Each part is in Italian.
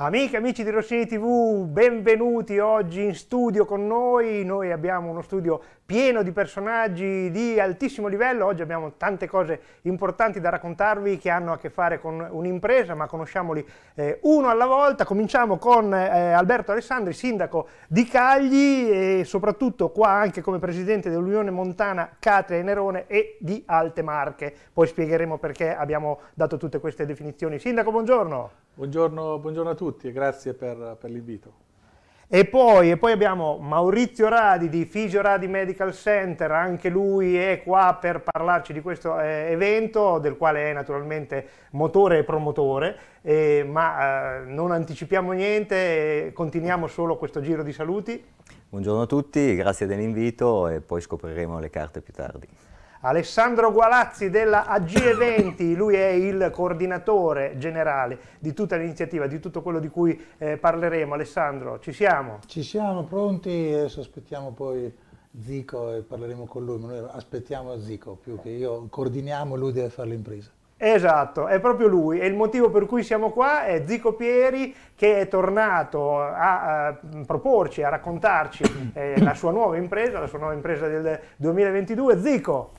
Amiche e amici di Rossini TV, benvenuti oggi in studio con noi. Noi abbiamo uno studio pieno di personaggi di altissimo livello. Oggi abbiamo tante cose importanti da raccontarvi che hanno a che fare con un'impresa, ma conosciamoli eh, uno alla volta. Cominciamo con eh, Alberto Alessandri, sindaco di Cagli e soprattutto qua anche come presidente dell'Unione Montana Catria e Nerone e di Alte Marche. Poi spiegheremo perché abbiamo dato tutte queste definizioni. Sindaco, buongiorno. Buongiorno, buongiorno, a tutti e grazie per, per l'invito. E, e poi, abbiamo Maurizio Radi di Fisio Radi Medical Center, anche lui è qua per parlarci di questo eh, evento del quale è naturalmente motore e promotore, eh, ma eh, non anticipiamo niente, continuiamo solo questo giro di saluti. Buongiorno a tutti, grazie dell'invito e poi scopriremo le carte più tardi. Alessandro Gualazzi della AG Eventi, lui è il coordinatore generale di tutta l'iniziativa, di tutto quello di cui eh, parleremo. Alessandro, ci siamo? Ci siamo, pronti, adesso aspettiamo poi Zico e parleremo con lui, ma noi aspettiamo Zico più che io, coordiniamo, lui deve fare l'impresa. Esatto, è proprio lui e il motivo per cui siamo qua è Zico Pieri che è tornato a, a mm, proporci, a raccontarci eh, la sua nuova impresa, la sua nuova impresa del 2022. Zico!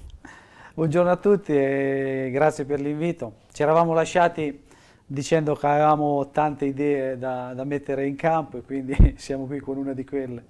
Buongiorno a tutti e grazie per l'invito. Ci eravamo lasciati dicendo che avevamo tante idee da, da mettere in campo e quindi siamo qui con una di quelle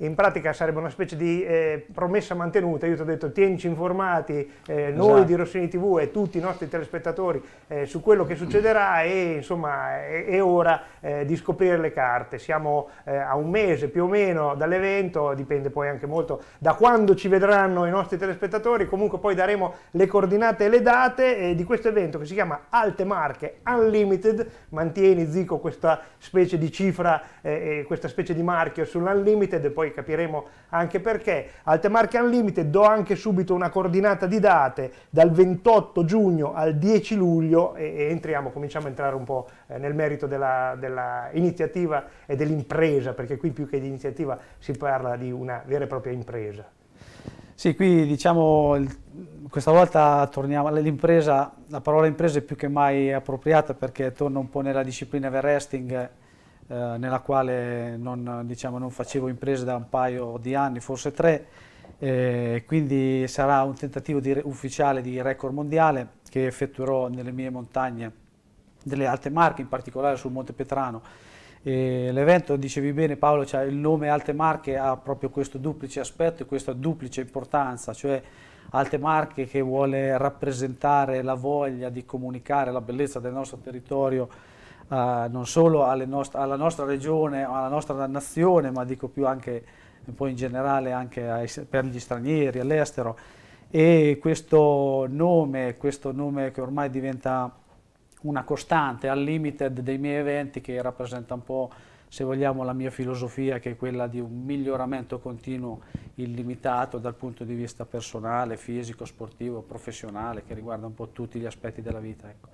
in pratica sarebbe una specie di eh, promessa mantenuta, io ti ho detto tienici informati, eh, noi esatto. di Rossini TV e tutti i nostri telespettatori eh, su quello che succederà e insomma è, è ora eh, di scoprire le carte, siamo eh, a un mese più o meno dall'evento, dipende poi anche molto da quando ci vedranno i nostri telespettatori, comunque poi daremo le coordinate e le date eh, di questo evento che si chiama Alte Marche Unlimited, mantieni Zico questa specie di cifra, questa specie di marchio sull'Unlimited poi poi capiremo anche perché. Alte Marche Unlimited do anche subito una coordinata di date dal 28 giugno al 10 luglio e, e entriamo, cominciamo a entrare un po' eh, nel merito della, della iniziativa e dell'impresa, perché qui più che di iniziativa si parla di una vera e propria impresa. Sì, qui diciamo questa volta torniamo all'impresa, la parola impresa è più che mai appropriata perché torna un po' nella disciplina del wrestling eh, nella quale non, diciamo, non, facevo imprese da un paio di anni, forse tre, eh, quindi sarà un tentativo di ufficiale di record mondiale che effettuerò nelle mie montagne delle Alte Marche, in particolare sul Monte Petrano. l'evento, dicevi bene Paolo, cioè il nome Alte Marche ha proprio questo duplice aspetto e questa duplice importanza, cioè Alte Marche che vuole rappresentare la voglia di comunicare la bellezza del nostro territorio eh, non solo nost alla nostra regione, alla nostra nazione, ma dico più anche un po' in generale anche ai, per gli stranieri all'estero e questo nome, questo nome che ormai diventa una costante unlimited dei miei eventi che rappresenta un po' se vogliamo la mia filosofia che è quella di un miglioramento continuo illimitato dal punto di vista personale, fisico, sportivo, professionale che riguarda un po' tutti gli aspetti della vita. Ecco.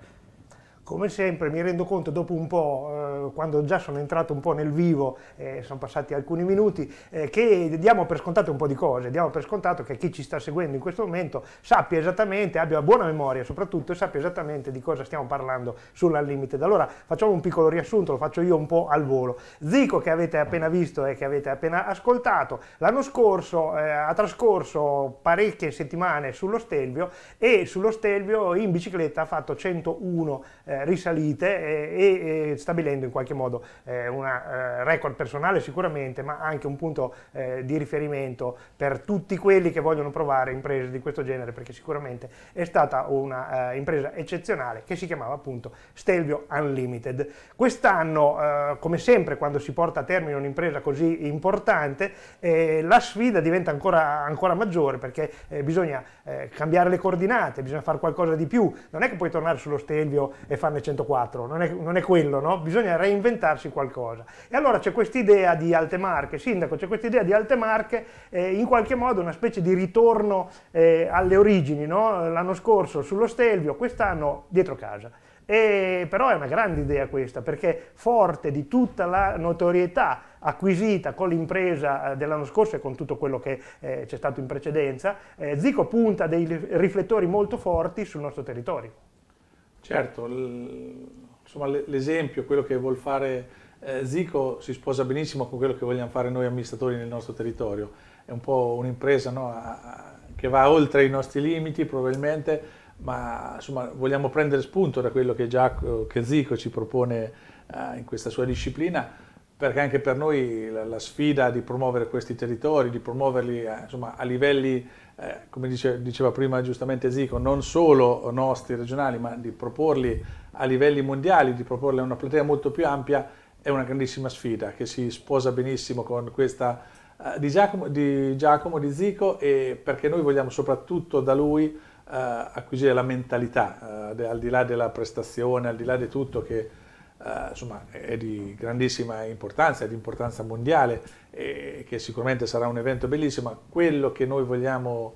Come sempre mi rendo conto dopo un po', eh, quando già sono entrato un po' nel vivo, eh, sono passati alcuni minuti, eh, che diamo per scontato un po' di cose, diamo per scontato che chi ci sta seguendo in questo momento sappia esattamente, abbia buona memoria soprattutto e sappia esattamente di cosa stiamo parlando sulla sull'Unlimited. Allora facciamo un piccolo riassunto, lo faccio io un po' al volo. Zico che avete appena visto e che avete appena ascoltato, l'anno scorso eh, ha trascorso parecchie settimane sullo Stelvio e sullo Stelvio in bicicletta ha fatto 101 eh, eh, risalite eh, e, e, stabilendo in qualche modo eh, un record personale sicuramente, ma anche un punto di riferimento per tutti quelli che vogliono provare imprese di questo genere, perché sicuramente è stata un'impresa eccezionale che si chiamava appunto Stelvio Unlimited. Quest'anno, come sempre, quando si porta a termine un'impresa così importante, la sfida diventa ancora, ancora maggiore perché bisogna cambiare le coordinate, bisogna fare qualcosa di più, non è che puoi tornare sullo Stelvio e fare farne 104, non è, non è quello, no? bisogna reinventarsi qualcosa. E allora c'è quest'idea di alte marche, sindaco, c'è quest'idea di alte marche, eh, in qualche modo una specie di ritorno eh, alle origini, no? l'anno scorso sullo Stelvio, quest'anno dietro casa. E, però è una grande idea questa, perché forte di tutta la notorietà acquisita con l'impresa eh, dell'anno scorso e con tutto quello che eh, c'è stato in precedenza, eh, Zico punta dei riflettori molto forti sul nostro territorio. Certo, l'esempio, quello che vuol fare eh, Zico si sposa benissimo con quello che vogliamo fare noi amministratori nel nostro territorio. È un po' un'impresa no? che va oltre i nostri limiti probabilmente, ma insomma, vogliamo prendere spunto da quello che, Giac che Zico ci propone eh, in questa sua disciplina, perché anche per noi la, la sfida di promuovere questi territori, di promuoverli eh, insomma, a livelli eh, come dice, diceva prima giustamente Zico, non solo nostri regionali, ma di proporli a livelli mondiali, di proporli a una platea molto più ampia, è una grandissima sfida che si sposa benissimo con questa eh, di, Giacomo, di, Giacomo, di Zico, e perché noi vogliamo soprattutto da lui eh, acquisire la mentalità, eh, al di là della prestazione, al di là di tutto che eh, insomma, è di grandissima importanza, è di importanza mondiale e che sicuramente sarà un evento bellissimo, ma quello che noi vogliamo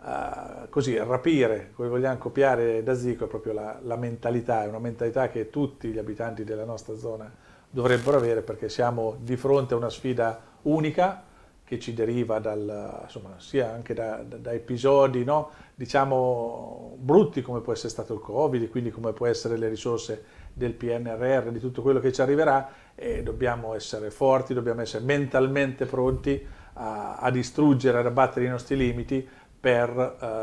eh, così rapire, che vogliamo copiare da Zico è proprio la, la mentalità, è una mentalità che tutti gli abitanti della nostra zona dovrebbero avere perché siamo di fronte a una sfida unica, che ci deriva dal, insomma, sia anche da, da episodi no? diciamo brutti come può essere stato il Covid, quindi come può essere le risorse del PNRR, di tutto quello che ci arriverà e dobbiamo essere forti, dobbiamo essere mentalmente pronti a, a distruggere, ad abbattere i nostri limiti per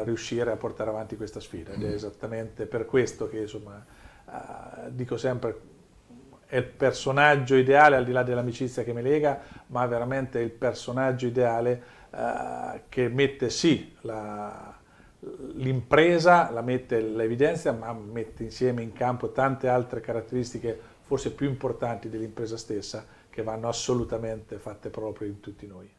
uh, riuscire a portare avanti questa sfida ed è mm. esattamente per questo che insomma, uh, dico sempre è il personaggio ideale, al di là dell'amicizia che mi lega, ma veramente il personaggio ideale eh, che mette sì l'impresa, la, la mette l'evidenza, ma mette insieme in campo tante altre caratteristiche forse più importanti dell'impresa stessa che vanno assolutamente fatte proprio in tutti noi.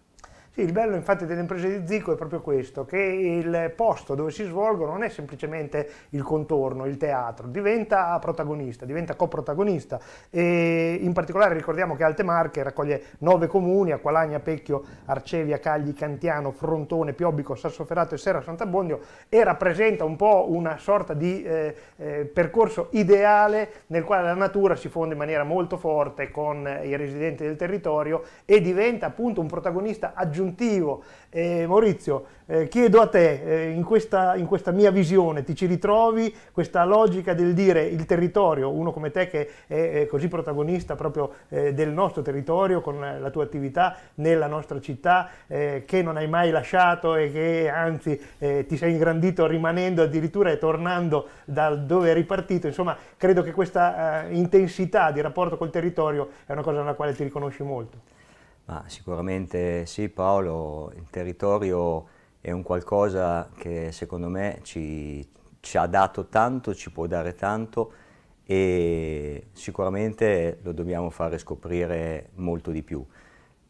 Sì, il bello infatti delle imprese di Zico è proprio questo, che il posto dove si svolgono non è semplicemente il contorno, il teatro, diventa protagonista, diventa coprotagonista e in particolare ricordiamo che Alte Marche raccoglie nove comuni, Acqualagna, Pecchio, Arcevia, Cagli, Cantiano, Frontone, Piobbico, Sassoferrato e Serra Sant'Abbondio e rappresenta un po' una sorta di eh, eh, percorso ideale nel quale la natura si fonde in maniera molto forte con i residenti del territorio e diventa appunto un protagonista aggiuntivo aggiuntivo. Eh, Maurizio, eh, chiedo a te, eh, in, questa, in, questa, mia visione, ti ci ritrovi questa logica del dire il territorio, uno come te che è, è così protagonista proprio eh, del nostro territorio, con la tua attività nella nostra città, eh, che non hai mai lasciato e che anzi eh, ti sei ingrandito rimanendo addirittura e tornando da dove eri partito, insomma credo che questa intensità di rapporto col territorio è una cosa nella quale ti riconosci molto. Ma sicuramente sì Paolo, il territorio è un qualcosa che secondo me ci, ci, ha dato tanto, ci può dare tanto e sicuramente lo dobbiamo fare scoprire molto di più.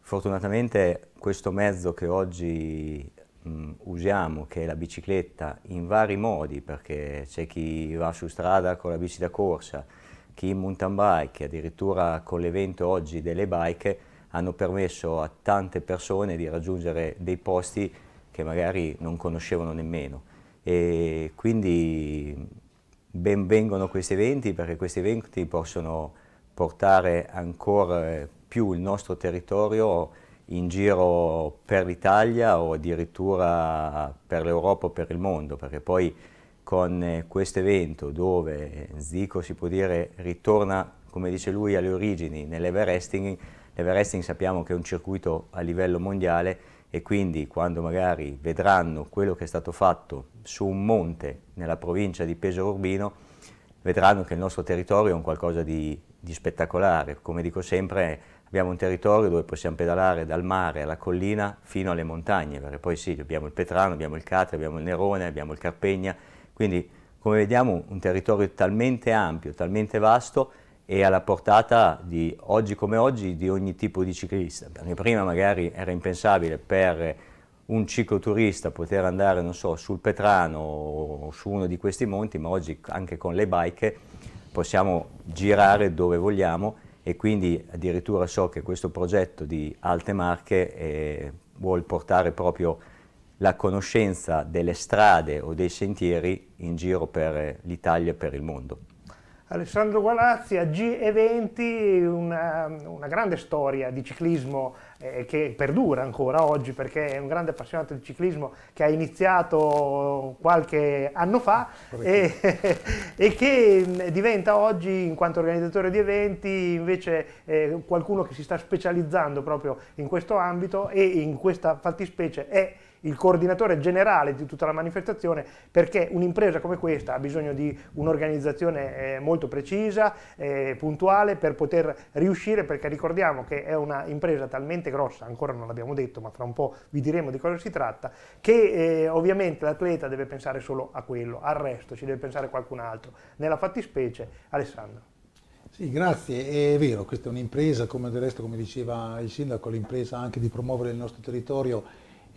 Fortunatamente questo mezzo che oggi mh, usiamo, che è la bicicletta, in vari modi, perché c'è chi va su strada con la bici da corsa, chi in mountain bike, addirittura con l'evento oggi delle bike, hanno permesso a tante persone di raggiungere dei posti che magari non conoscevano nemmeno. E quindi ben vengono questi eventi perché questi eventi possono portare ancora più il nostro territorio in giro per l'Italia o addirittura per l'Europa o per il mondo, perché poi con questo evento dove Zico si può dire ritorna, come dice lui, alle origini, nell'everesting, L'Everesting sappiamo che è un circuito a livello mondiale e quindi quando magari vedranno quello che è stato fatto su un monte nella provincia di Pesaro Urbino, vedranno che il nostro territorio è un qualcosa di, di spettacolare. Come dico sempre, abbiamo un territorio dove possiamo pedalare dal mare alla collina fino alle montagne, perché poi sì, abbiamo il Petrano, abbiamo il Catre, abbiamo il Nerone, abbiamo il Carpegna, quindi come vediamo un territorio talmente ampio, talmente vasto, e alla portata di oggi come oggi di ogni tipo di ciclista. Perché prima magari era impensabile per un cicloturista poter andare, non so, sul Petrano o su uno di questi monti, ma oggi anche con le bike possiamo girare dove vogliamo e quindi addirittura so che questo progetto di Alte Marche eh, vuol portare proprio la conoscenza delle strade o dei sentieri in giro per l'Italia e per il mondo. Alessandro Gualazzi a G20, una, una grande storia di ciclismo eh, che perdura ancora oggi perché è un grande appassionato di ciclismo che ha iniziato qualche anno fa e, e, che mm, diventa oggi in quanto organizzatore di eventi invece eh, qualcuno che si sta specializzando proprio in questo ambito e in questa fattispecie è il coordinatore generale di tutta la manifestazione perché un'impresa come questa ha bisogno di un'organizzazione eh, molto precisa, eh, puntuale per poter riuscire perché ricordiamo che è un'impresa talmente grossa, ancora non l'abbiamo detto ma fra un po' vi diremo di cosa si tratta, che eh, ovviamente l'atleta deve pensare solo a quello, al resto ci deve pensare qualcun altro, nella fattispecie Alessandro. Sì, grazie. È vero, questa è un'impresa, come del resto, come diceva il sindaco, l'impresa anche di promuovere il nostro territorio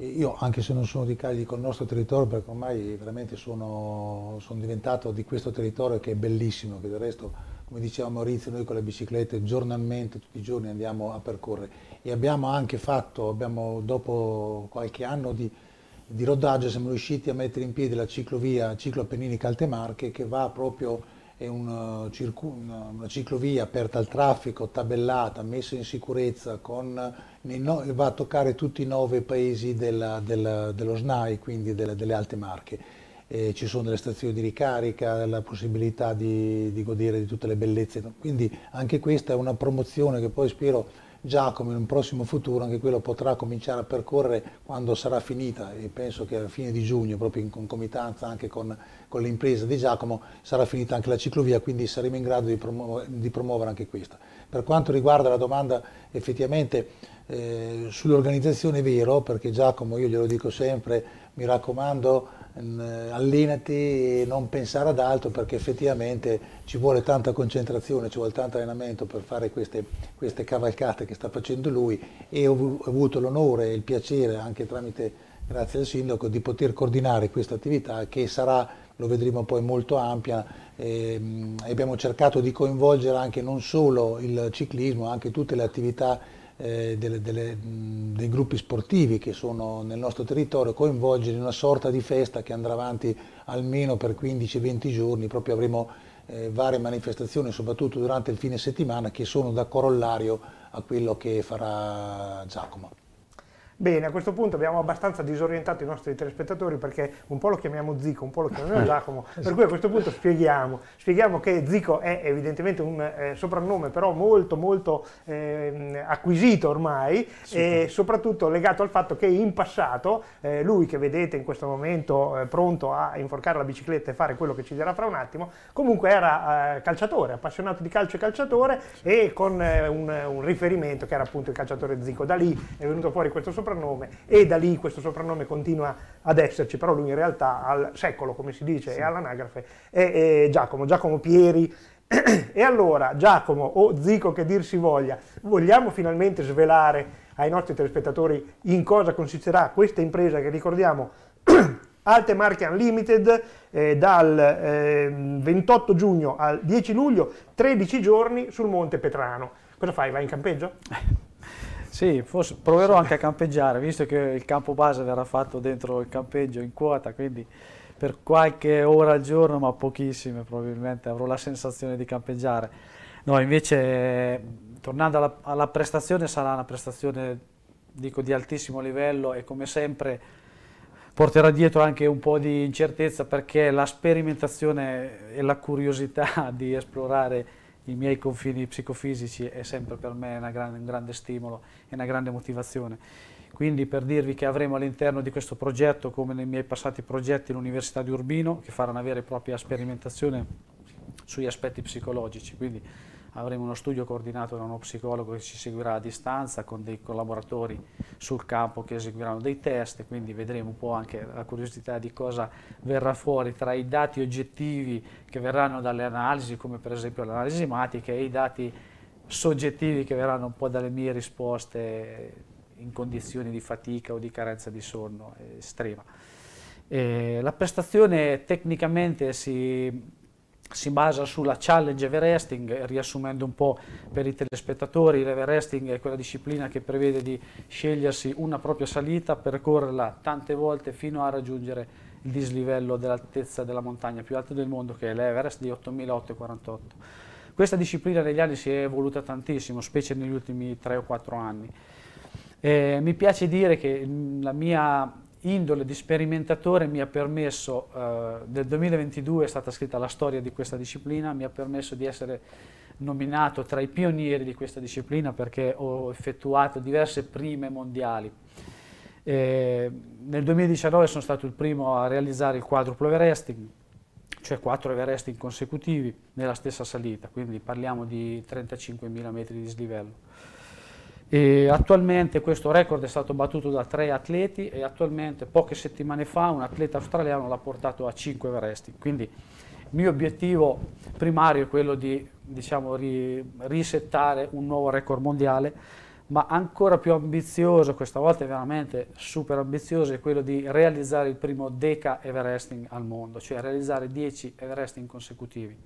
io, anche se non sono di Cali, dico il nostro territorio perché ormai veramente sono, sono, diventato di questo territorio che è bellissimo, che del resto, come diceva Maurizio, noi con le biciclette giornalmente, tutti i giorni andiamo a percorrere. E abbiamo anche fatto, abbiamo, dopo qualche anno di, di rodaggio, siamo riusciti a mettere in piedi la ciclovia Ciclo Appennini Caltemarche che va proprio è eh, una, una, ciclovia aperta al traffico, tabellata, messa in sicurezza, con, no, va a toccare tutti i nove paesi della, della, dello SNAI, quindi della, delle Alte Marche. Eh, ci sono delle stazioni di ricarica, la possibilità di, di godere di tutte le bellezze, quindi anche questa è una promozione che poi spero Giacomo in un prossimo futuro anche quello potrà cominciare a percorrere quando sarà finita e penso che a fine di giugno, proprio in concomitanza anche con, con l'impresa di Giacomo, sarà finita anche la ciclovia, quindi saremo in grado di, promuo di promuovere anche questa. Per quanto riguarda la domanda effettivamente eh, sull'organizzazione è vero, perché Giacomo, io glielo dico sempre, mi raccomando, Ehm, allenati e non pensare ad altro perché effettivamente ci vuole tanta concentrazione, ci vuole tanto allenamento per fare queste, queste cavalcate che sta facendo lui e ho avuto l'onore e il piacere anche tramite grazie al sindaco di poter coordinare questa attività che sarà, lo vedremo poi, molto ampia ehm, e abbiamo cercato di coinvolgere anche non solo il ciclismo, anche tutte le attività eh, delle, delle, dei gruppi sportivi che sono nel nostro territorio, coinvolgere in una sorta di festa che andrà avanti almeno per 15-20 giorni, proprio avremo eh, varie manifestazioni, soprattutto durante il fine settimana, che sono da corollario a quello che farà Giacomo. Bene, a questo punto abbiamo abbastanza disorientato i nostri telespettatori perché un po' lo chiamiamo Zico, un po' lo chiamiamo Giacomo, per cui a questo punto spieghiamo, spieghiamo che Zico è evidentemente un eh, soprannome però molto molto eh, acquisito ormai sì. e soprattutto legato al fatto che in passato eh, lui che vedete in questo momento eh, pronto a inforcare la bicicletta e fare quello che ci dirà fra un attimo, comunque era eh, calciatore, appassionato di calcio e calciatore e con eh, un, un riferimento che era appunto il calciatore Zico. Da lì è venuto fuori questo soprannome soprannome e da lì questo soprannome continua ad esserci, però lui in realtà al secolo, come si dice, sì. e all'anagrafe è, è Giacomo, Giacomo Pieri, e allora, Giacomo o Zico che dir si voglia, vogliamo finalmente svelare ai nostri telespettatori in cosa consisterà questa impresa che ricordiamo Alte Marche Unlimited eh, dal eh, 28 giugno al 10 luglio, 13 giorni sul Monte Petrano. Cosa fai? Vai in campeggio? Sì, forse proverò anche a campeggiare, visto che il campo base verrà fatto dentro il campeggio in quota, quindi per qualche ora al giorno, ma pochissime probabilmente, avrò la sensazione di campeggiare. No, invece, tornando alla, alla prestazione, sarà una prestazione, dico, di altissimo livello e come sempre porterà dietro anche un po' di incertezza perché la sperimentazione e la curiosità di esplorare i miei confini psicofisici è sempre per me grande, un grande stimolo e una grande motivazione. Quindi per dirvi che avremo all'interno di questo progetto, come nei miei passati progetti, l'Università di Urbino, che farà una vera e propria sperimentazione sugli aspetti psicologici. Quindi avremo uno studio coordinato da uno psicologo che ci seguirà a distanza con dei collaboratori sul campo che eseguiranno dei test, quindi vedremo un po' anche la curiosità di cosa verrà fuori tra i dati oggettivi che verranno dalle analisi, come per esempio l'analisi matica, e i dati soggettivi che verranno un po' dalle mie risposte in condizioni di fatica o di carenza di sonno estrema. Eh, la prestazione tecnicamente si si basa sulla challenge Everesting, riassumendo un po' per i telespettatori, l'Everesting è quella disciplina che prevede di scegliersi una propria salita, percorrerla tante volte fino a raggiungere il dislivello dell'altezza della montagna più alta del mondo che è l'Everest di 8848. Questa disciplina negli anni si è evoluta tantissimo, specie negli ultimi 3 o 4 anni. Eh, mi piace dire che la mia indole di sperimentatore mi ha permesso, eh, nel 2022 è stata scritta la storia di questa disciplina, mi ha permesso di essere nominato tra i pionieri di questa disciplina perché ho effettuato diverse prime mondiali. Eh, nel 2019 sono stato il primo a realizzare il quadruplo Everesting, cioè 4 Everesting consecutivi nella stessa salita, quindi parliamo di 35.000 metri di slivello. E attualmente questo record è stato battuto da tre atleti e attualmente poche settimane fa un atleta australiano l'ha portato a 5 Everesti. Quindi il mio obiettivo primario è quello di diciamo, ri risettare un nuovo record mondiale, ma ancora più ambizioso, questa volta è veramente super ambizioso, è quello di realizzare il primo Deca Everesting al mondo, cioè realizzare 10 Everesting consecutivi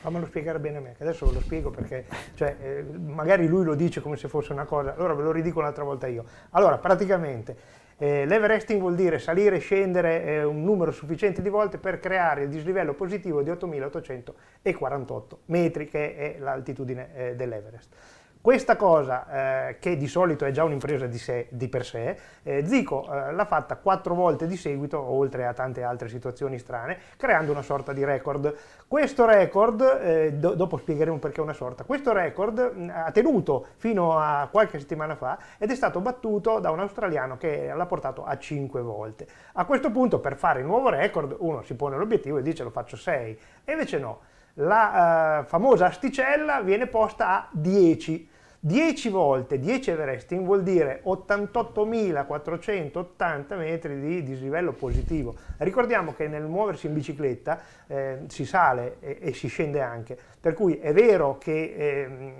fammelo spiegare bene a me, che adesso ve lo spiego perché cioè, eh, magari lui lo dice come se fosse una cosa, allora ve lo ridico un'altra volta io. Allora, praticamente eh, l'everesting vuol dire salire e scendere eh, un numero sufficiente di volte per creare il dislivello positivo di 8848 metri, che è l'altitudine eh, dell'Everest. Questa cosa, eh, che di solito è già un'impresa di, sé, di per sé, eh, Zico eh, l'ha fatta quattro volte di seguito, oltre a tante altre situazioni strane, creando una sorta di record. Questo record, eh, do dopo spiegheremo perché è una sorta, questo record mh, mm, ha tenuto fino a qualche settimana fa ed è stato battuto da un australiano che l'ha portato a cinque volte. A questo punto, per fare il nuovo record, uno si pone l'obiettivo e dice lo faccio sei, e invece no. La eh, famosa asticella viene posta a 10 10 volte 10 Everesting vuol dire 88.480 metri di dislivello positivo. Ricordiamo che nel muoversi in bicicletta eh, si sale e, e, si scende anche, per cui è vero che eh,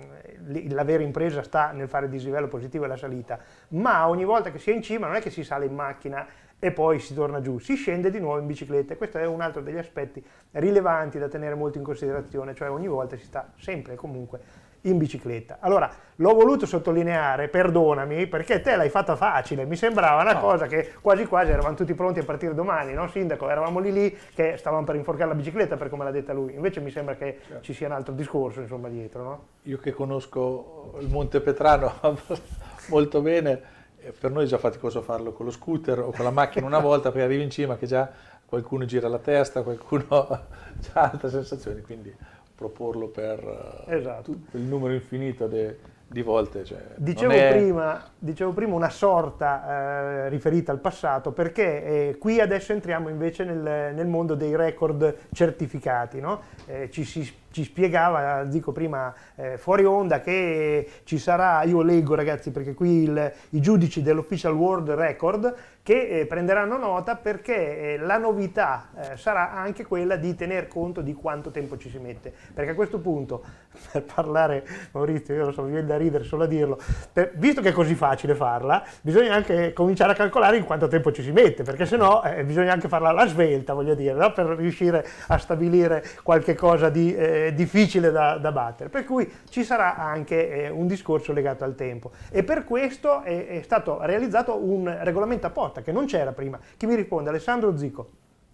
la vera impresa sta nel fare dislivello positivo e la salita, ma ogni volta che si è in cima non è che si sale in macchina e poi si torna giù, si scende di nuovo in bicicletta. e Questo è un altro degli aspetti rilevanti da tenere molto in considerazione, cioè ogni volta si sta sempre e comunque in bicicletta. Allora, l'ho voluto sottolineare, perdonami, perché te l'hai fatta facile, mi sembrava una no. cosa che quasi quasi eravamo tutti pronti a partire domani, no Sindaco? Eravamo lì lì che stavamo per inforcare la bicicletta per come l'ha detta lui, invece mi sembra che certo. ci sia un altro discorso insomma dietro, no? Io che conosco il Monte Petrano molto bene, eh, per noi è già faticoso farlo con lo scooter o con la macchina una volta perché arrivi in cima che già qualcuno gira la testa, qualcuno ha altre sensazioni, quindi proporlo per eh, esatto. il numero infinito de, di volte. Cioè, dicevo, è... prima, dicevo, prima, una sorta eh, riferita al passato, perché eh, qui adesso entriamo invece nel, nel mondo dei record certificati. No? Eh, ci, si, ci, spiegava, dico prima, eh, fuori onda che ci sarà, io leggo ragazzi perché qui il, i giudici dell'Official World Record che eh, prenderanno nota perché eh, la novità eh, sarà anche quella di tener conto di quanto tempo ci si mette, perché a questo punto, per parlare, Maurizio, io lo so, mi viene da ridere solo a dirlo, per, visto che è così facile farla, bisogna anche cominciare a calcolare in quanto tempo ci si mette, perché sennò no eh, bisogna anche farla alla svelta, voglio dire, no? per riuscire a stabilire qualche cosa di eh, difficile da, da, battere, per cui ci sarà anche eh, un discorso legato al tempo e per questo è, è stato realizzato un regolamento apposito Motta, che non c'era prima. Chi mi risponde? Alessandro Zico.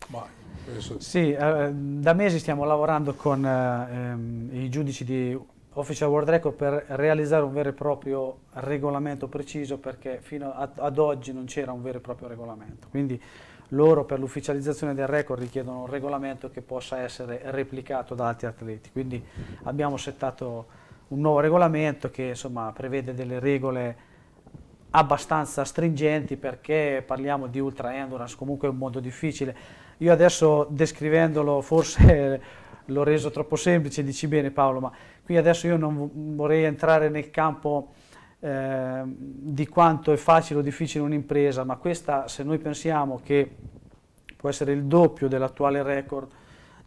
Bye. Sì, eh, da mesi stiamo lavorando con eh, ehm, i giudici di Official World Record per realizzare un vero e proprio regolamento preciso perché fino a, ad oggi non c'era un vero e proprio regolamento. Quindi loro per l'ufficializzazione del record richiedono un regolamento che possa essere replicato da altri atleti. Quindi abbiamo settato un nuovo regolamento che insomma, prevede delle regole abbastanza stringenti perché parliamo di ultra endurance, comunque è un mondo difficile. Io adesso descrivendolo forse l'ho reso troppo semplice, dici bene Paolo, ma qui adesso io non vorrei entrare nel campo eh, di quanto è facile o difficile un'impresa, ma questa se noi pensiamo che può essere il doppio dell'attuale record,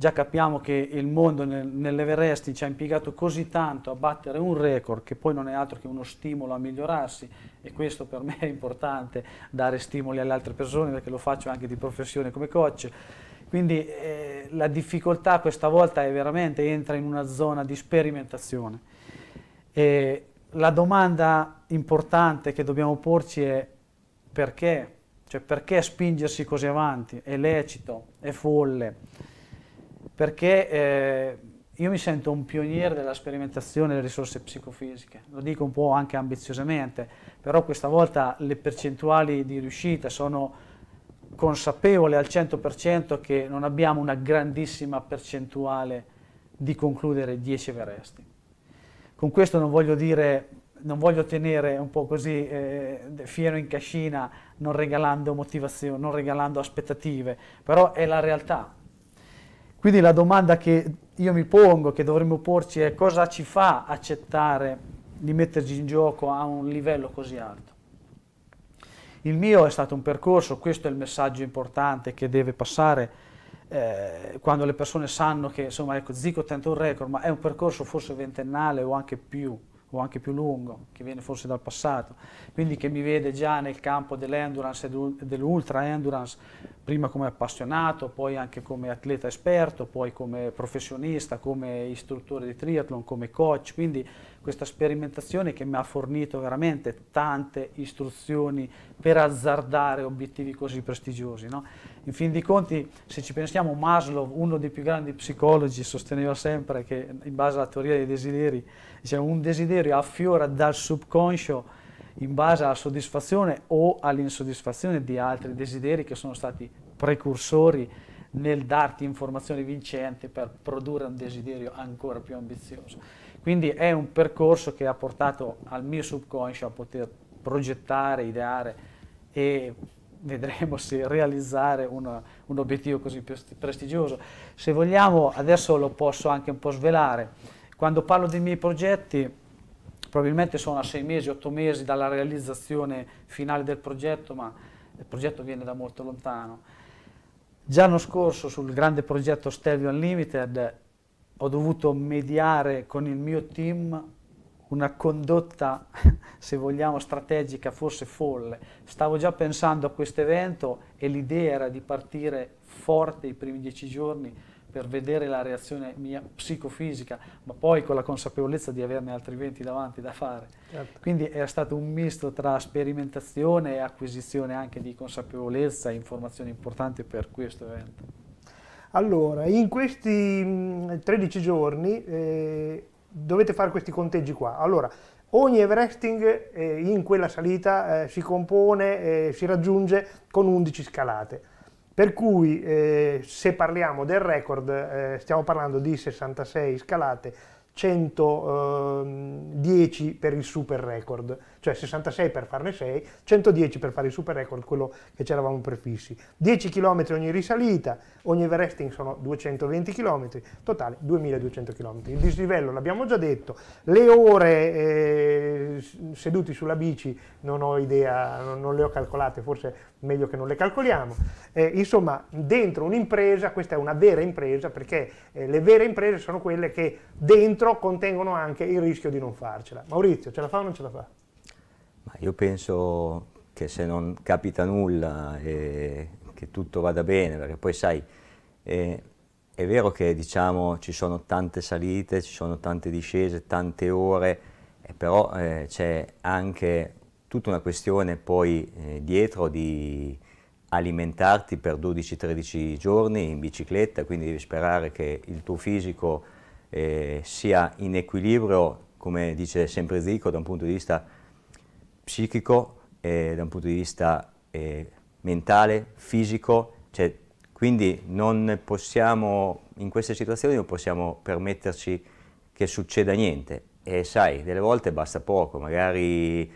già capiamo che il mondo nel, nell'Everest ci ha impiegato così tanto a battere un record che poi non è altro che uno stimolo a migliorarsi e questo per me è importante, dare stimoli alle altre persone perché lo faccio anche di professione come coach. Quindi eh, la difficoltà questa volta è veramente entra in una zona di sperimentazione. E la domanda importante che dobbiamo porci è perché? Cioè perché spingersi così avanti? È lecito? È folle? perché eh, io mi sento un pioniere della sperimentazione delle risorse psicofisiche, lo dico un po' anche ambiziosamente, però questa volta le percentuali di riuscita sono consapevole al 100% che non abbiamo una grandissima percentuale di concludere 10 veresti. Con questo non voglio dire, non voglio tenere un po' così eh, fiero in cascina non regalando motivazioni, non regalando aspettative, però è la realtà, quindi la domanda che io mi pongo, che dovremmo porci, è cosa ci fa accettare di metterci in gioco a un livello così alto? Il mio è stato un percorso, questo è il messaggio importante che deve passare eh, quando le persone sanno che, insomma, ecco, Zico tenta un record, ma è un percorso forse ventennale o anche più, o anche più lungo, che viene forse dal passato, quindi che mi vede già nel campo dell'endurance e dell'ultra endurance, prima come appassionato, poi anche come atleta esperto, poi come professionista, come istruttore di triathlon, come coach, quindi questa sperimentazione che mi ha fornito veramente tante istruzioni per azzardare obiettivi così prestigiosi. No? In fin dei conti, se ci pensiamo, Maslow, uno dei più grandi psicologi, sosteneva sempre che in base alla teoria dei desideri, diciamo, un desiderio affiora dal subconscio in base alla soddisfazione o all'insoddisfazione di altri desideri che sono stati precursori nel darti informazioni vincenti per produrre un desiderio ancora più ambizioso. Quindi è un percorso che ha portato al mio subconscio a poter progettare, ideare e vedremo se realizzare una, un obiettivo così prestigioso. Se vogliamo, adesso lo posso anche un po' svelare quando parlo dei miei progetti, probabilmente sono a sei mesi, otto mesi dalla realizzazione finale del progetto, ma il progetto viene da molto lontano. Già l'anno scorso sul grande progetto Stelvio Unlimited ho dovuto mediare con il mio team una condotta, se vogliamo, strategica, forse folle. Stavo già pensando a questo evento e l'idea era di partire forte i primi dieci giorni per vedere la reazione mia psicofisica, ma poi con la consapevolezza di averne altri 20 davanti da fare. Certo. Quindi è stato un misto tra sperimentazione e acquisizione anche di consapevolezza e informazioni importanti per questo evento. Allora, in questi 13 mm, giorni eh, dovete fare questi conteggi qua. Allora, Ogni Everesting eh, in quella salita eh, si compone, eh, si raggiunge con 11 scalate. Per cui eh, se parliamo del record eh, stiamo parlando di 66 scalate, 110 ehm, per il super record, cioè 66 per farne 6, 110 per fare il super record, quello che c'eravamo prefissi. 10 km ogni risalita, ogni everesting sono 220 km, totale 2200 km. Il dislivello l'abbiamo già detto, le ore eh, seduti sulla bici non ho idea, non, non, le ho calcolate, forse meglio che non le calcoliamo. Eh, insomma, dentro un'impresa, questa è una vera impresa perché eh, le vere imprese sono quelle che dentro contengono anche il rischio di non farcela. Maurizio, ce la fa o non ce la fa? Ma io penso che se non capita nulla e che tutto vada bene, perché poi sai, eh, è vero che diciamo, ci sono tante salite, ci sono tante discese, tante ore, eh, però eh, c'è anche tutta una questione poi eh, dietro di alimentarti per 12-13 giorni in bicicletta, quindi devi sperare che il tuo fisico eh, sia in equilibrio, come dice sempre Zico, da un punto di vista psichico, eh, da un punto di vista eh, mentale, fisico, cioè, quindi non possiamo, in queste situazioni non possiamo permetterci che succeda niente. E sai, delle volte basta poco, magari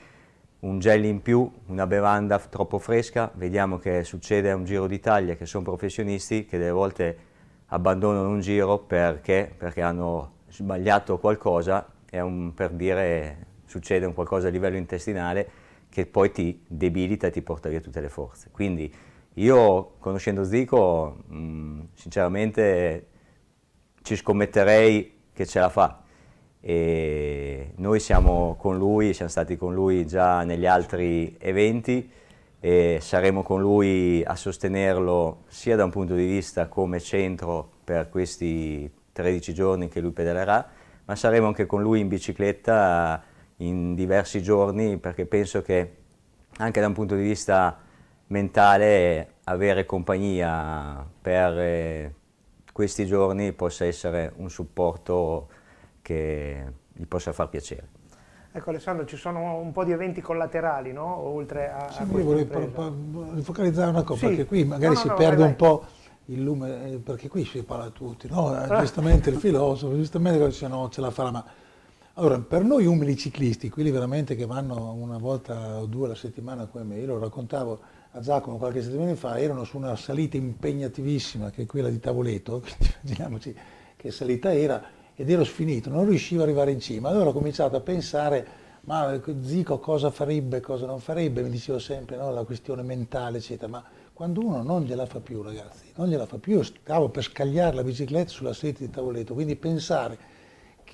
un gel in più, una bevanda troppo fresca, vediamo che succede a un Giro d'Italia, che sono professionisti che delle volte abbandonano un giro perché, perché hanno sbagliato qualcosa, è un, per dire succede un qualcosa a livello intestinale che poi ti debilita e ti porta via tutte le forze. Quindi io, conoscendo Zico, mh, mm, sinceramente ci scommetterei che ce la fa. E noi siamo con lui, siamo stati con lui già negli altri eventi e saremo con lui a sostenerlo sia da un punto di vista come centro per questi 13 giorni che lui pedalerà, ma saremo anche con lui in bicicletta in diversi giorni perché penso che anche da un punto di vista mentale avere compagnia per eh, questi giorni possa essere un supporto che gli possa far piacere. Ecco Alessandro, ci sono un po' di eventi collaterali, no? Oltre a, sì, a io volevo focalizzare una cosa, sì. perché qui magari no, no, si no, perde vai, un vai. po' il lume, eh, perché qui si parla a tutti, no? Eh, giustamente il filosofo, giustamente se no, ce la farà, ma allora, per noi umili ciclisti, quelli veramente che vanno una volta o due alla settimana come me, io lo raccontavo a Giacomo qualche settimana fa, erano su una salita impegnativissima che è quella di Tavoleto, quindi immaginiamoci che salita era, ed ero sfinito, non riuscivo ad arrivare in cima. Allora ho cominciato a pensare, ma Zico cosa farebbe, cosa non farebbe, mi dicevo sempre no, la questione mentale, eccetera, ma quando uno non gliela fa più, ragazzi, non gliela fa più, io stavo per scagliare la bicicletta sulla sete di Tavoleto, quindi pensare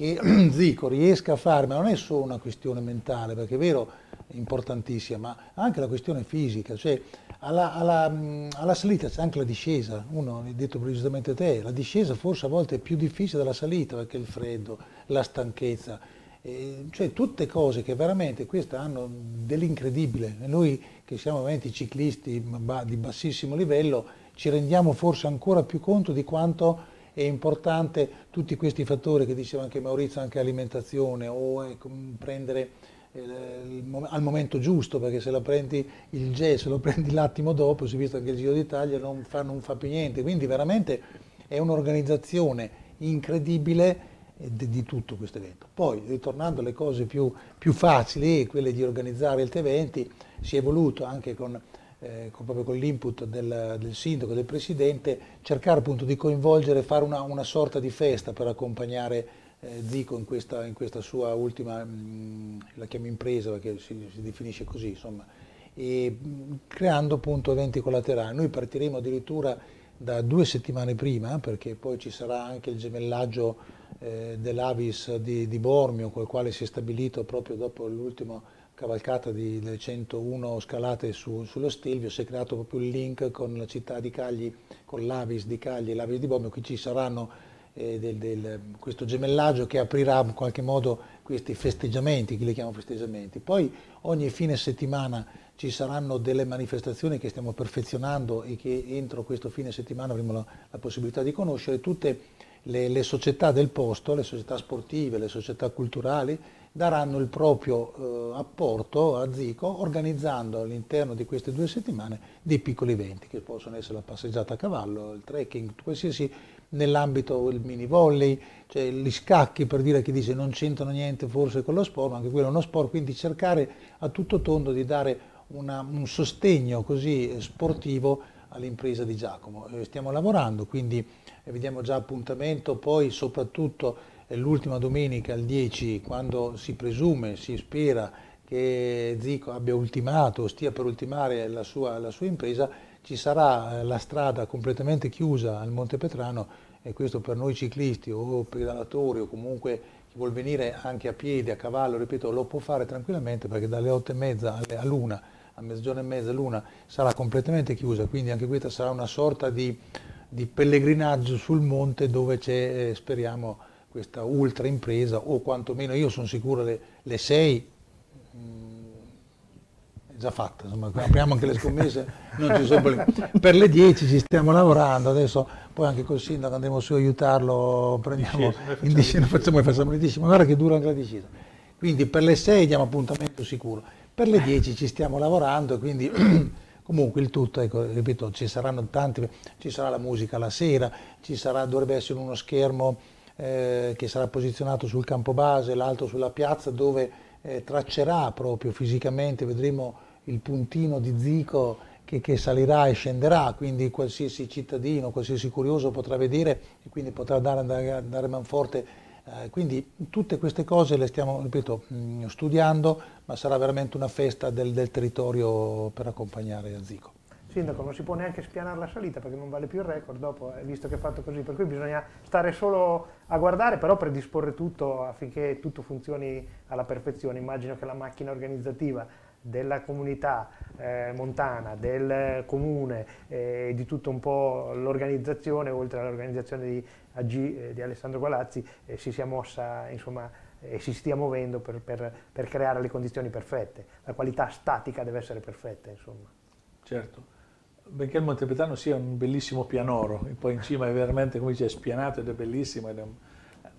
che Zico riesca a fare, ma non è solo una questione mentale, perché è vero, è importantissima, ma anche la questione fisica, cioè alla, alla, alla salita c'è anche la discesa, uno l'hai detto precisamente te, la discesa forse a volte è più difficile della salita perché il freddo, la stanchezza, eh, cioè tutte cose che veramente questa hanno dell'incredibile, noi che siamo veramente ciclisti di bassissimo livello ci rendiamo forse ancora più conto di quanto è importante tutti questi fattori che diceva anche Maurizio, anche alimentazione o eh, prendere eh, il, al momento giusto, perché se la prendi il gesso, lo prendi l'attimo dopo, si è visto anche il Giro d'Italia, non fa, non fa più niente. Quindi veramente è un'organizzazione incredibile eh, di, di, tutto questo evento. Poi, ritornando alle cose più, più facili, quelle di organizzare il T20, si è voluto anche con eh, con, proprio con l'input del, del, sindaco, del presidente, cercare appunto di coinvolgere, fare una, una sorta di festa per accompagnare eh, Zico in questa, in questa, sua ultima, mh, mm, la chiamo impresa perché si, si definisce così, insomma, e, mh, mm, creando appunto eventi collaterali. Noi partiremo addirittura da due settimane prima, perché poi ci sarà anche il gemellaggio eh, dell'Avis di, di Bormio, col quale si è stabilito proprio dopo l'ultimo cavalcata di, delle 101 scalate su, sullo Stilvio, si è creato proprio il link con la città di Cagli, con l'Avis di Cagli e l'Avis di Bomio, qui ci saranno eh, del, del, questo gemellaggio che aprirà in qualche modo questi festeggiamenti, che li chiamo festeggiamenti. Poi ogni fine settimana ci saranno delle manifestazioni che stiamo perfezionando e che entro questo fine settimana avremo la, la possibilità di conoscere, tutte le, le società del posto, le società sportive, le società culturali, daranno il proprio eh, apporto a Zico organizzando all'interno di queste due settimane dei piccoli eventi che possono essere la passeggiata a cavallo, il trekking, qualsiasi nell'ambito del mini volley, cioè gli scacchi per dire chi dice non c'entrano niente forse con lo sport, ma anche quello è uno sport, quindi cercare a tutto tondo di dare una, un sostegno così eh, sportivo all'impresa di Giacomo. Eh, stiamo lavorando, quindi eh, vediamo già appuntamento, poi soprattutto l'ultima domenica, il 10, quando si presume, si spera che Zico abbia ultimato, stia per ultimare la sua, la sua impresa, ci sarà eh, la strada completamente chiusa al Monte Petrano e questo per noi ciclisti o pedalatori o comunque chi vuol venire anche a piedi, a cavallo, ripeto, lo può fare tranquillamente perché dalle 8 e mezza a luna, a mezzogiorno e mezza a luna, sarà completamente chiusa, quindi anche questa sarà una sorta di, di pellegrinaggio sul monte dove c'è, eh, speriamo, questa ultra impresa o quantomeno io sono sicuro le, le sei mh, mm, è già fatta, insomma, apriamo anche le scommesse, non ci sono problemi. Per le 10 ci stiamo lavorando, adesso poi anche col sindaco andremo su a aiutarlo, prendiamo in discesa, facciamo, facciamo le 10, ma guarda che dura anche la discesa. Quindi per le 6 diamo appuntamento sicuro, per le 10 ci stiamo lavorando e quindi... Comunque il tutto, ecco, ripeto, ci saranno tanti, ci sarà la musica la sera, ci sarà, dovrebbe essere uno schermo eh, che sarà posizionato sul campo base, l'altro sulla piazza, dove eh, traccerà proprio fisicamente, vedremo il puntino di Zico che, che, salirà e scenderà, quindi qualsiasi cittadino, qualsiasi curioso potrà vedere e quindi potrà dare, andare, andare manforte eh, quindi tutte queste cose le stiamo, ripeto, mm, studiando, ma sarà veramente una festa del, del territorio per accompagnare Zico sindaco non si può neanche spianare la salita perché non vale più il record dopo, eh, visto che è fatto così, per cui bisogna stare solo a guardare, però predisporre tutto affinché tutto funzioni alla perfezione. Immagino che la macchina organizzativa della comunità eh, montana, del eh, comune eh, e eh, di tutto un po' l'organizzazione, oltre all'organizzazione di AG eh, di Alessandro Gualazzi, si sia mossa insomma, e si stia muovendo per, per, per creare le condizioni perfette. La qualità statica deve essere perfetta, insomma. Certo benché il Monte Montepetano sia un bellissimo pianoro, e poi in cima è veramente, come dice, spianato ed è bellissimo, ed è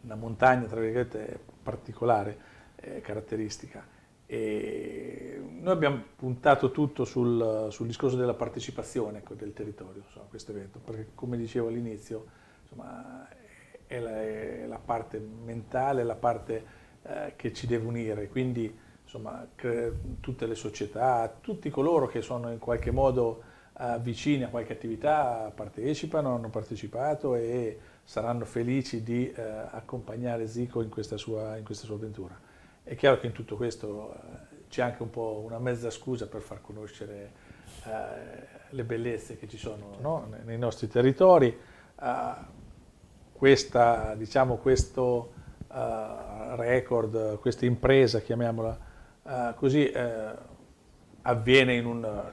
una montagna, tra virgolette, particolare, eh, caratteristica. E noi abbiamo puntato tutto sul, sul discorso della partecipazione ecco, del territorio insomma, a questo evento, perché come dicevo all'inizio, è la, è la, parte mentale, la parte eh, che ci deve unire, quindi insomma, tutte le società, tutti coloro che sono in qualche modo avvicini a qualche attività, partecipano, hanno partecipato e saranno felici di eh, accompagnare Zico in questa, sua, in questa, sua, avventura. È chiaro che in tutto questo eh, c'è anche un po' una mezza scusa per far conoscere eh, le bellezze che ci sono certo. no? nei nostri territori. Eh, questa, diciamo, questo eh, record, questa impresa, chiamiamola eh, così, avviene in un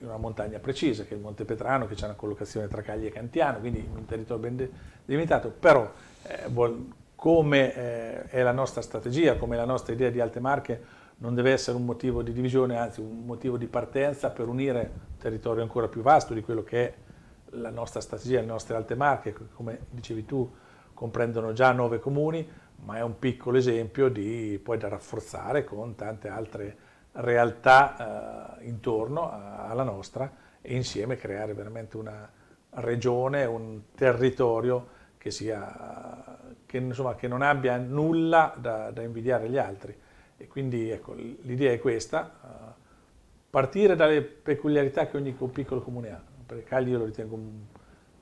una montagna precisa, che è il Monte Petrano, che c'è una collocazione tra Cagli e Cantiano, quindi un territorio ben delimitato, però eh, vuol, come eh, è la nostra strategia, come la nostra idea di Alte Marche, non deve essere un motivo di divisione, anzi un motivo di partenza per unire un territorio ancora più vasto di quello che è la nostra strategia, le nostre Alte Marche, che come dicevi tu comprendono già nove comuni, ma è un piccolo esempio di, poi da rafforzare con tante altre realtà eh, intorno alla nostra e insieme creare veramente una regione, un territorio che, sia, che, insomma, che non abbia nulla da, da, invidiare agli altri. E quindi ecco, l'idea è questa, eh, partire dalle peculiarità che ogni piccolo comune ha, perché Cagli io lo ritengo un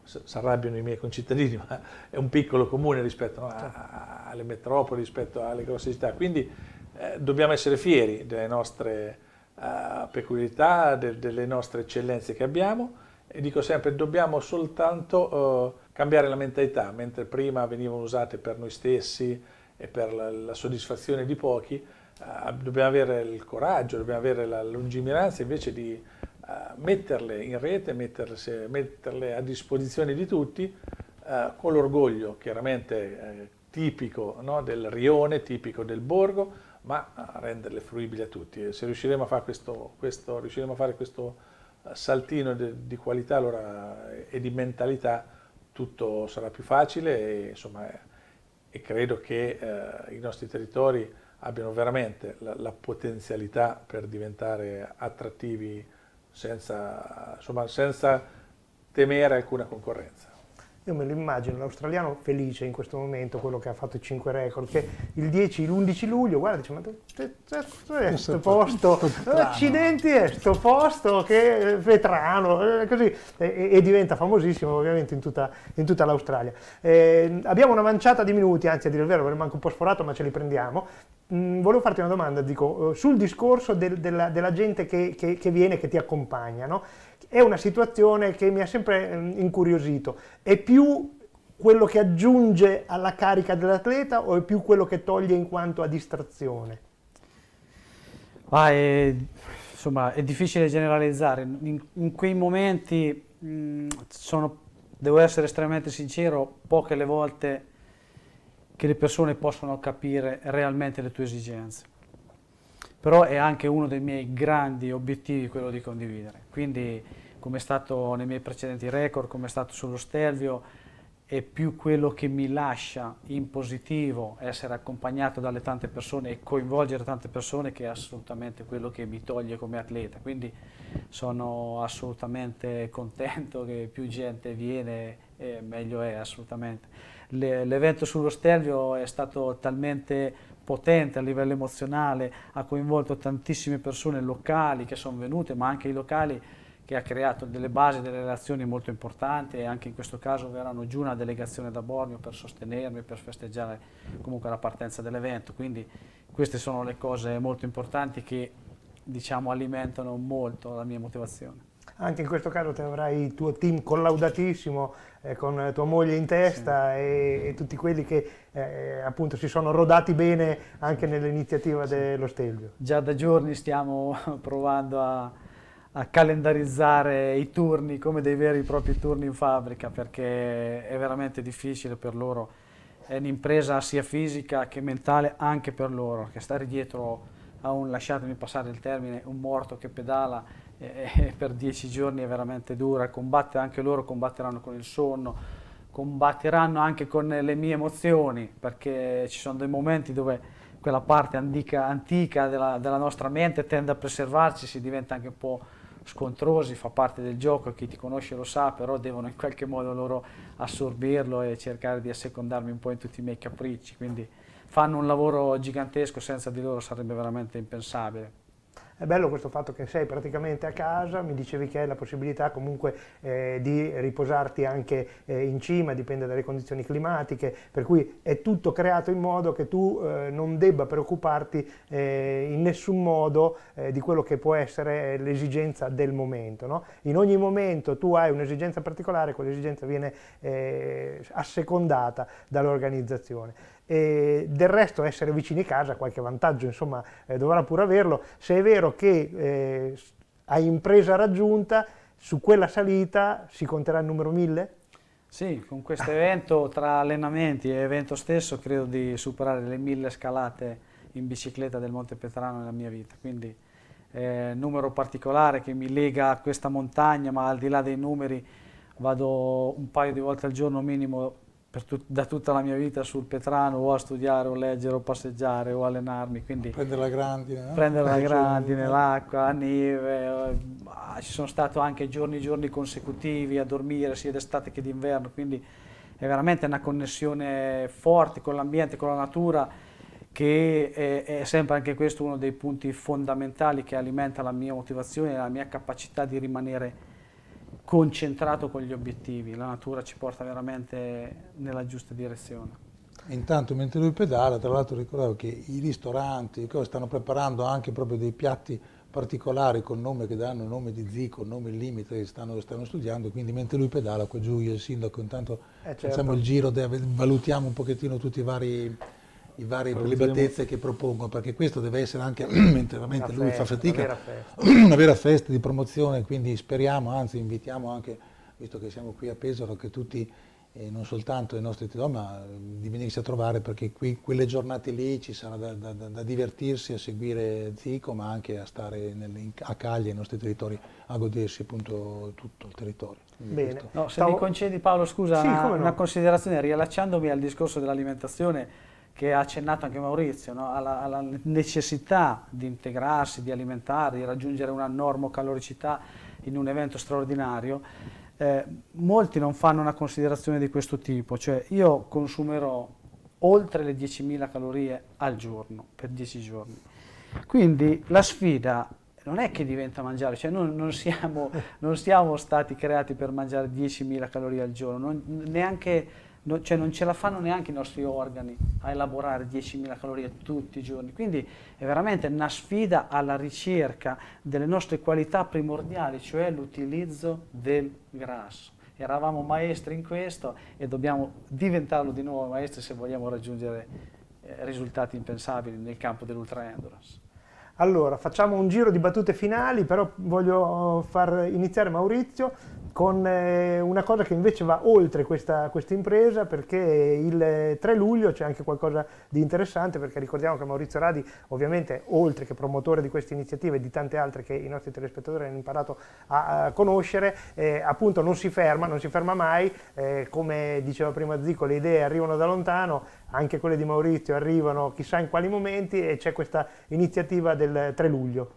si arrabbiano i miei concittadini, ma è un piccolo comune rispetto no, a, certo. a, alle metropoli, rispetto alle grosse città. Quindi eh, dobbiamo essere fieri delle nostre eh, peculiarità, de, delle nostre eccellenze che abbiamo e dico sempre dobbiamo soltanto eh, cambiare la mentalità, mentre prima venivano usate per noi stessi e per la, la soddisfazione di pochi, eh, dobbiamo avere il coraggio, dobbiamo avere la lungimiranza invece di eh, metterle in rete, metterle, metterle, a disposizione di tutti con l'orgoglio chiaramente tipico no, del rione, tipico del borgo, ma a renderle fruibili a tutti. E se riusciremo a fare questo, questo, a fare questo eh, saltino di, di qualità allora, e di mentalità, tutto sarà più facile e, insomma, e credo che eh, i nostri territori abbiano veramente la, la potenzialità per diventare attrattivi senza, insomma, senza temere alcuna concorrenza. Io me lo immagino, l'australiano felice in questo momento, quello che ha fatto i 5 record, che il 10, l'11 luglio, guarda, dice, ma questo è questo posto? Accidenti è sto posto, che vetrano, così. E, e, diventa famosissimo ovviamente in tutta, tutta l'Australia. Eh, abbiamo una manciata di minuti, anzi a dire il vero, avremmo anche un po' sforato, ma ce li prendiamo. Mm, volevo farti una domanda, dico, eh, sul discorso del, della, della, gente che, che, che viene, che ti accompagna, no? è una situazione che mi ha sempre ehm, incuriosito. È più quello che aggiunge alla carica dell'atleta o è più quello che toglie in quanto a distrazione? Ah, è, insomma, è difficile generalizzare. In, in quei momenti mh, sono, devo essere estremamente sincero, poche le volte che le persone possono capire realmente le tue esigenze però è anche uno dei miei grandi obiettivi quello di condividere. Quindi come è stato nei miei precedenti record, come è stato sullo Stelvio, è più quello che mi lascia in positivo essere accompagnato dalle tante persone e coinvolgere tante persone che è assolutamente quello che mi toglie come atleta. Quindi sono assolutamente contento che più gente viene e meglio è assolutamente. l'evento sullo Stelvio è stato talmente potente a livello emozionale, ha coinvolto tantissime persone locali che sono venute, ma anche i locali che ha creato delle basi, delle relazioni molto importanti e anche in questo caso verranno giù una delegazione da Borneo per sostenermi, per festeggiare comunque la partenza dell'evento. Quindi queste sono le cose molto importanti che diciamo, alimentano molto la mia motivazione. Anche in questo caso te avrai il tuo team collaudatissimo eh, con tua moglie in testa sì. e, e, tutti quelli che eh, appunto si sono rodati bene anche nell'iniziativa sì. dello Stelvio. Già da giorni stiamo provando a, a calendarizzare i turni come dei veri e propri turni in fabbrica perché è veramente difficile per loro, è un'impresa sia fisica che mentale anche per loro, che stare dietro a un, lasciatemi passare il termine, un morto che pedala eh, per dieci giorni è veramente dura, combatte, anche loro combatteranno con il sonno, combatteranno anche con le mie emozioni, perché ci sono dei momenti dove quella parte antica, antica della, della, nostra mente tende a preservarci, si diventa anche un po' scontrosi, fa parte del gioco, chi ti conosce lo sa, però devono in qualche modo loro assorbirlo e cercare di assecondarmi un po' in tutti i miei capricci, quindi fanno un lavoro gigantesco, senza di loro sarebbe veramente impensabile. È bello questo fatto che sei praticamente a casa, mi dicevi che hai la possibilità comunque eh, di riposarti anche eh, in cima, dipende dalle condizioni climatiche, per cui è tutto creato in modo che tu eh, non debba preoccuparti eh, in nessun modo eh, di quello che può essere l'esigenza del momento. No? In ogni momento tu hai un'esigenza particolare, quell'esigenza viene eh, assecondata dall'organizzazione. E del resto essere vicini a casa qualche vantaggio insomma eh, dovrà pure averlo se è vero che eh, a impresa raggiunta su quella salita si conterà il numero 1000? Sì, con questo evento tra allenamenti e evento stesso credo di superare le 1000 scalate in bicicletta del Monte Petrano nella mia vita, quindi eh, numero particolare che mi lega a questa montagna ma al di là dei numeri vado un paio di volte al giorno minimo tut da tutta la mia vita sul Petrano o a studiare o leggere o passeggiare o allenarmi. Quindi prendere la grandine. No? Prendere la grandine, l'acqua, la neve. Eh, ci sono stato anche giorni e giorni consecutivi a dormire sia d'estate che d'inverno, quindi è veramente una connessione forte con l'ambiente, con la natura che è, è, sempre anche questo uno dei punti fondamentali che alimenta la mia motivazione e la mia capacità di rimanere concentrato con gli obiettivi, la natura ci porta veramente nella giusta direzione. Intanto mentre lui pedala, tra l'altro ricordavo che i ristoranti stanno preparando anche proprio dei piatti particolari col nome che danno nome di Zico, nome limite, stanno, stanno studiando, quindi mentre lui pedala qua giù io e il sindaco intanto eh certo. facciamo il giro, valutiamo un pochettino tutti i vari i vari prelibatezze che propongo, perché questo deve essere anche, mentre veramente lui festa, fa fatica, una vera, festa. una vera festa di promozione, quindi speriamo, anzi invitiamo anche, visto che siamo qui a Pesaro, che tutti e eh, non soltanto i nostri tifosi, ma eh, di venirsi a trovare perché qui, quelle giornate lì ci sarà da, da, da divertirsi a seguire Zico, ma anche a stare nel, a Caglia, ai nostri territori, a godersi appunto tutto il territorio. Bene, no, se Stavo... mi concedi Paolo, scusa, sì, una, no? una considerazione, riallacciandomi al discorso dell'alimentazione, che ha accennato anche Maurizio, no? alla, alla, necessità di integrarsi, di alimentare, di raggiungere una normocaloricità in un evento straordinario, eh, molti non fanno una considerazione di questo tipo, cioè io consumerò oltre le 10.000 calorie al giorno per 10 giorni. Quindi la sfida non è che diventa mangiare, cioè non, non, siamo, non siamo, stati creati per mangiare 10.000 calorie al giorno, non, neanche No, cioè non ce la fanno neanche i nostri organi a elaborare 10.000 calorie tutti i giorni. Quindi è veramente una sfida alla ricerca delle nostre qualità primordiali, cioè l'utilizzo del grasso. Eravamo maestri in questo e dobbiamo diventarlo di nuovo maestri se vogliamo raggiungere eh, risultati impensabili nel campo dell'ultra endurance. Allora, facciamo un giro di battute finali, però voglio far iniziare Maurizio con eh, una cosa che invece va oltre questa impresa perché il 3 eh, luglio c'è anche qualcosa di interessante perché ricordiamo che Maurizio Radi ovviamente oltre che promotore di queste iniziative e di tante altre che i nostri telespettatori hanno imparato a, a conoscere, eh, appunto non si ferma, non si ferma mai, eh, come diceva prima Zico le idee arrivano da lontano, anche quelle di Maurizio arrivano chissà in quali momenti e c'è questa iniziativa del 3 luglio.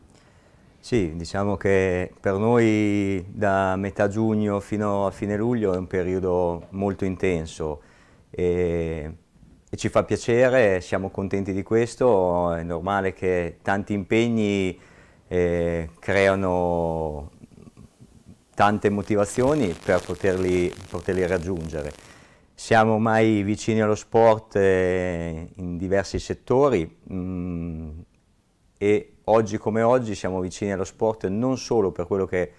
Sì, diciamo che per noi da metà giugno fino a fine luglio è un periodo molto intenso e, e, ci fa piacere, siamo contenti di questo, è normale che tanti impegni eh, creano tante motivazioni per poterli, poterli, raggiungere. Siamo ormai vicini allo sport eh, in diversi settori mh, mm, e oggi come oggi siamo vicini allo sport non solo per quello che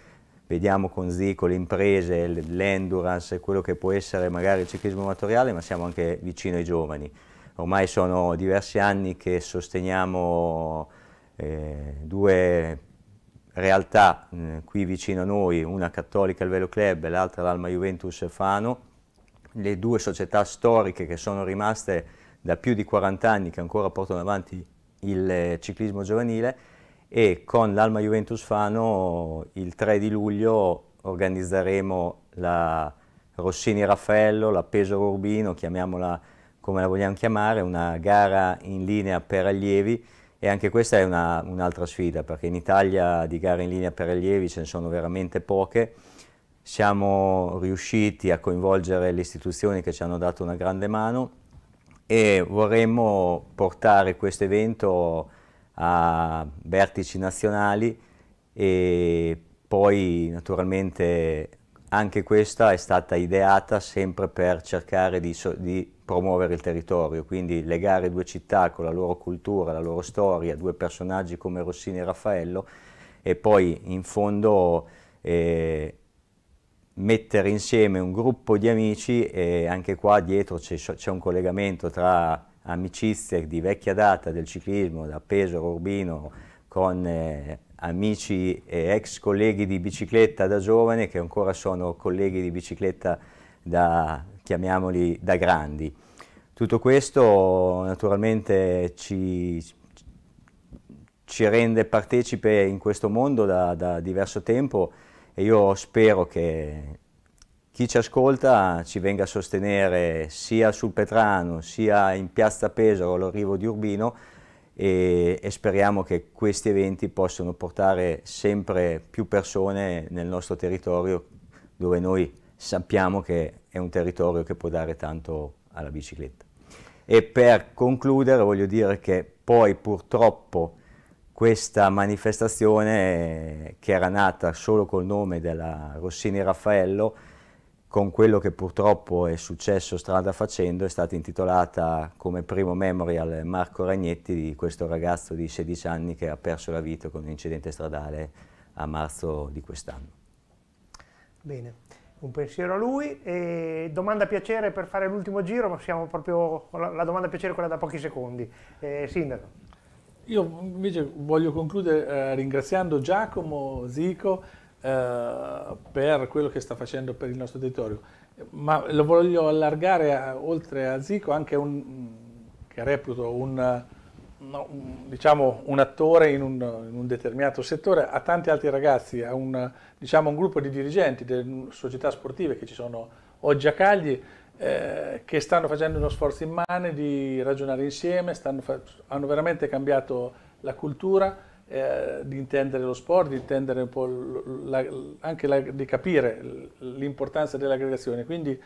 vediamo con Zico, le imprese, l'endurance, quello che può essere magari il ciclismo amatoriale, ma siamo anche vicino ai giovani. Ormai sono diversi anni che sosteniamo eh, due realtà eh, qui vicino a noi, una cattolica il Velo Club e l'altra l'Alma Juventus Fano, le due società storiche che sono rimaste da più di 40 anni, che ancora portano avanti il eh, ciclismo giovanile e con l'Alma Juventus Fano il 3 di luglio organizzeremo la Rossini Raffaello, la Pesaro Urbino, chiamiamola come la vogliamo chiamare, una gara in linea per allievi e anche questa è un'altra un sfida perché in Italia di gare in linea per allievi ce ne sono veramente poche. Siamo riusciti a coinvolgere le istituzioni che ci hanno dato una grande mano e vorremmo portare questo evento a vertici nazionali e poi naturalmente anche questa è stata ideata sempre per cercare di, di, promuovere il territorio, quindi legare due città con la loro cultura, la loro storia, due personaggi come Rossini e Raffaello e poi in fondo eh, mettere insieme un gruppo di amici e anche qua dietro c'è un collegamento tra amicizie di vecchia data del ciclismo da Pesaro Urbino con eh, amici e ex colleghi di bicicletta da giovane che ancora sono colleghi di bicicletta da, chiamiamoli, da grandi. Tutto questo naturalmente ci, ci rende partecipe in questo mondo da, da diverso tempo e io spero che chi ci ascolta ci venga a sostenere sia sul Petrano sia in Piazza Pesaro all'arrivo di Urbino e, e, speriamo che questi eventi possano portare sempre più persone nel nostro territorio dove noi sappiamo che è un territorio che può dare tanto alla bicicletta. E per concludere voglio dire che poi purtroppo questa manifestazione eh, che era nata solo col nome della Rossini Raffaello, con quello che purtroppo è successo strada facendo, è stata intitolata come primo memorial Marco Ragnetti di questo ragazzo di 16 anni che ha perso la vita con un incidente stradale a marzo di quest'anno. Bene, un pensiero a lui. E domanda piacere per fare l'ultimo giro, ma siamo proprio, la domanda piacere è quella da pochi secondi. Eh, sindaco. Io invece voglio concludere eh, ringraziando Giacomo Zico eh, per quello che sta facendo per il nostro territorio, ma lo voglio allargare a, oltre a Zico anche un, che reputo un, no, un, diciamo, un attore in, in un, determinato settore, a tanti altri ragazzi, a un, diciamo, un gruppo di dirigenti delle società sportive che ci sono oggi a Cagli, eh, che stanno facendo uno sforzo immane di ragionare insieme, hanno veramente cambiato la cultura, eh, di intendere lo sport, di intendere un po' la, anche la, di capire l'importanza dell'aggregazione. Quindi eh,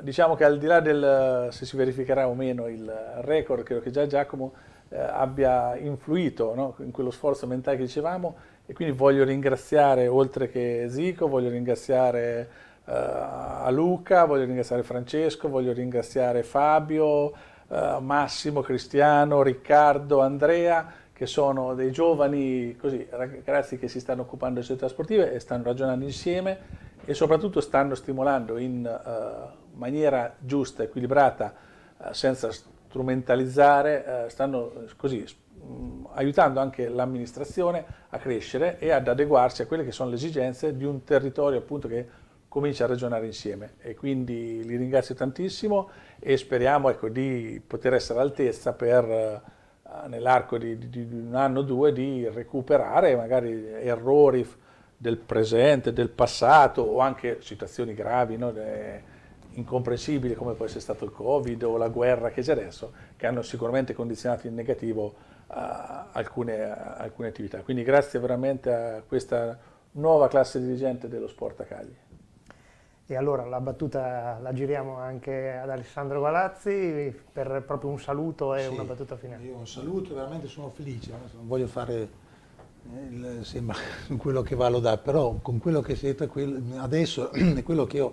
diciamo che al di là del se si verificherà o meno il record, credo che già Giacomo eh, abbia influito no? in quello sforzo mentale che dicevamo e quindi voglio ringraziare oltre che Zico, voglio ringraziare eh, a Luca, voglio ringraziare Francesco, voglio ringraziare Fabio, eh, Massimo, Cristiano, Riccardo, Andrea, che sono dei giovani così, ragazzi che si stanno occupando di società sportive e stanno ragionando insieme e soprattutto stanno stimolando in uh, maniera giusta, equilibrata, uh, senza strumentalizzare, uh, stanno così mm, aiutando anche l'amministrazione a crescere e ad adeguarsi a quelle che sono le esigenze di un territorio appunto che è comincia a ragionare insieme e quindi li ringrazio tantissimo e speriamo ecco, di poter essere all'altezza per eh, nell'arco di, di, di, un anno o due di recuperare magari errori del presente, del passato o anche situazioni gravi, no? incomprensibili come può essere stato il Covid o la guerra che c'è adesso, che hanno sicuramente condizionato in negativo uh, alcune, uh, alcune attività. Quindi grazie veramente a questa nuova classe dirigente dello Sport a Cagli. E allora la battuta la giriamo anche ad Alessandro Galazzi per proprio un saluto e sì, una battuta finale. Io un saluto, veramente sono felice, non voglio fare eh, il, sembra, quello che va a però con quello che siete adesso e quello che io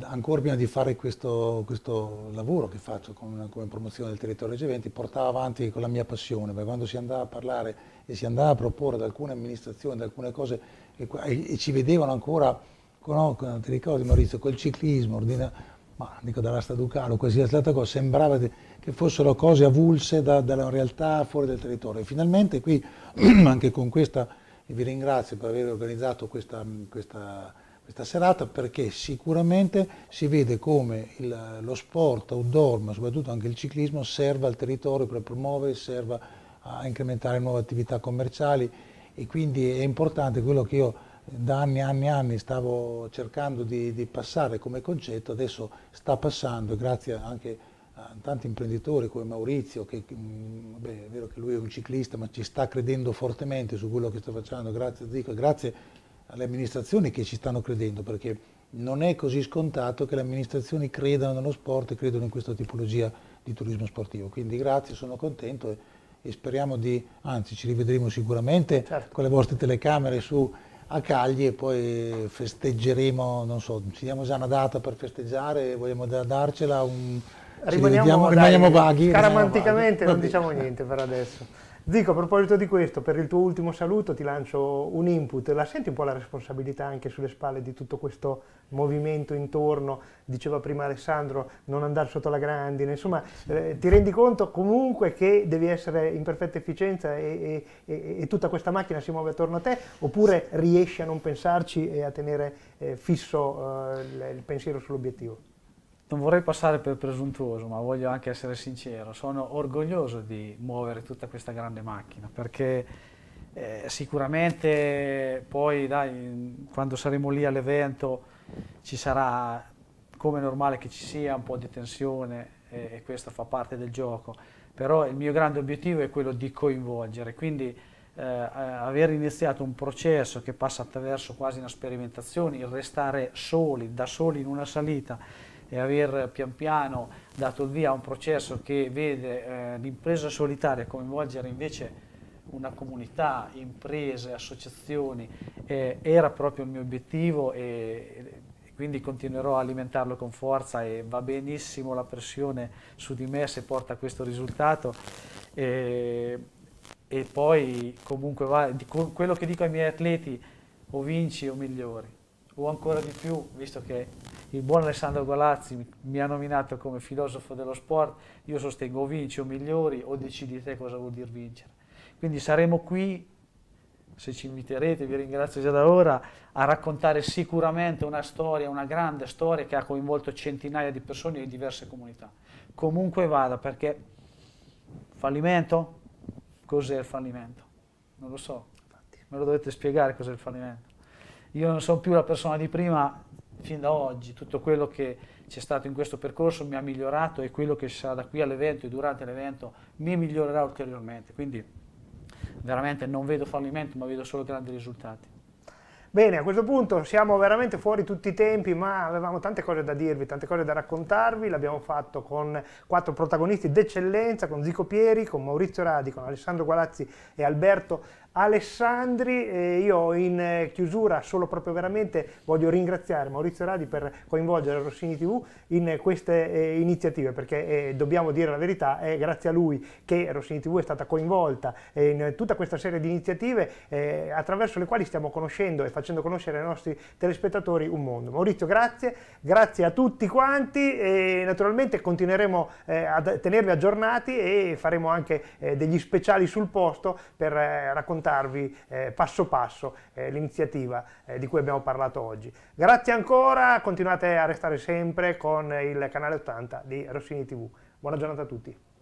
ancora prima di fare questo, questo lavoro che faccio come, come promozione del territorio G20, portavo avanti con la mia passione, perché quando si andava a parlare e si andava a proporre ad alcune amministrazioni, ad alcune cose, e, e ci vedevano ancora conoscono, ti ricordi Maurizio, col ciclismo, ordina, ma dico dalla Staducalo, qualsiasi altra cosa, sembrava che fossero cose avulse da, dalla realtà fuori dal territorio. E finalmente qui, anche con questa, vi ringrazio per aver organizzato questa, questa, questa serata, perché sicuramente si vede come il, lo sport outdoor, ma soprattutto anche il ciclismo, serva al territorio per promuovere, serva a incrementare nuove attività commerciali e quindi è importante quello che io da anni e anni e anni stavo cercando di, di, passare come concetto, adesso sta passando, grazie anche a tanti imprenditori come Maurizio, che mm, beh, è vero che lui è un ciclista, ma ci sta credendo fortemente su quello che sta facendo, grazie, dico, grazie alle amministrazioni che ci stanno credendo, perché non è così scontato che le amministrazioni credano nello sport e credano in questa tipologia di turismo sportivo. Quindi grazie, sono contento e, e speriamo di, anzi ci rivedremo sicuramente certo. con le vostre telecamere su a Cagli e poi festeggeremo, non so, ci diamo già una data per festeggiare, vogliamo darcela un... Rimaniamo, dai, vaghi. Caramanticamente non diciamo niente per adesso. Zico, a proposito di questo, per il tuo ultimo saluto ti lancio un input. La senti un po' la responsabilità anche sulle spalle di tutto questo movimento intorno? Diceva prima Alessandro, non andare sotto la grandine. Insomma, eh, ti rendi conto comunque che devi essere in perfetta efficienza e, e, e, tutta questa macchina si muove attorno a te? Oppure riesci a non pensarci e a tenere eh, fisso eh, il pensiero sull'obiettivo? non vorrei passare per presuntuoso, ma voglio anche essere sincero, sono orgoglioso di muovere tutta questa grande macchina perché eh, sicuramente poi dai, quando saremo lì all'evento ci sarà, come è normale che ci sia, un po' di tensione e, e, questo fa parte del gioco, però il mio grande obiettivo è quello di coinvolgere, quindi eh, aver iniziato un processo che passa attraverso quasi una sperimentazione, il restare soli, da soli in una salita, e aver pian piano dato il via a un processo che vede eh, l'impresa solitaria coinvolgere invece una comunità, imprese, associazioni, eh, era proprio il mio obiettivo e, e quindi continuerò a alimentarlo con forza e va benissimo la pressione su di me se porta a questo risultato. E, e poi comunque va, quello che dico ai miei atleti o vinci o migliori o ancora di più visto che il buon Alessandro Golazzi mi ha nominato come filosofo dello sport, io sostengo o vinci o migliori o decidi te cosa vuol dire vincere. Quindi saremo qui, se ci inviterete, vi ringrazio già da ora, a raccontare sicuramente una storia, una grande storia che ha coinvolto centinaia di persone in diverse comunità. Comunque vada, perché fallimento? Cos'è il fallimento? Non lo so, me lo dovete spiegare cos'è il fallimento. Io non sono più la persona di prima, fin da oggi, tutto quello che c'è stato in questo percorso mi ha migliorato e quello che sarà da qui all'evento e durante l'evento mi migliorerà ulteriormente. Quindi veramente non vedo fallimento, ma vedo solo grandi risultati. Bene, a questo punto siamo veramente fuori tutti i tempi, ma avevamo tante cose da dirvi, tante cose da raccontarvi. L'abbiamo fatto con quattro protagonisti d'eccellenza, con Zico Pieri, con Maurizio Radi, con Alessandro Gualazzi e Alberto Alessandri e io in eh, chiusura solo proprio veramente voglio ringraziare Maurizio Radi per coinvolgere Rossini TV in queste eh, iniziative perché eh, dobbiamo dire la verità è grazie a lui che Rossini TV è stata coinvolta eh, in tutta questa serie di iniziative eh, attraverso le quali stiamo conoscendo e facendo conoscere ai nostri telespettatori un mondo. Maurizio grazie, grazie a tutti quanti e naturalmente continueremo eh, a tenervi aggiornati e faremo anche degli speciali sul posto per raccontare raccontarvi eh, passo passo eh, l'iniziativa eh, di cui abbiamo parlato oggi. Grazie ancora, continuate a restare sempre con il canale 80 di Rossini TV. Buona giornata a tutti.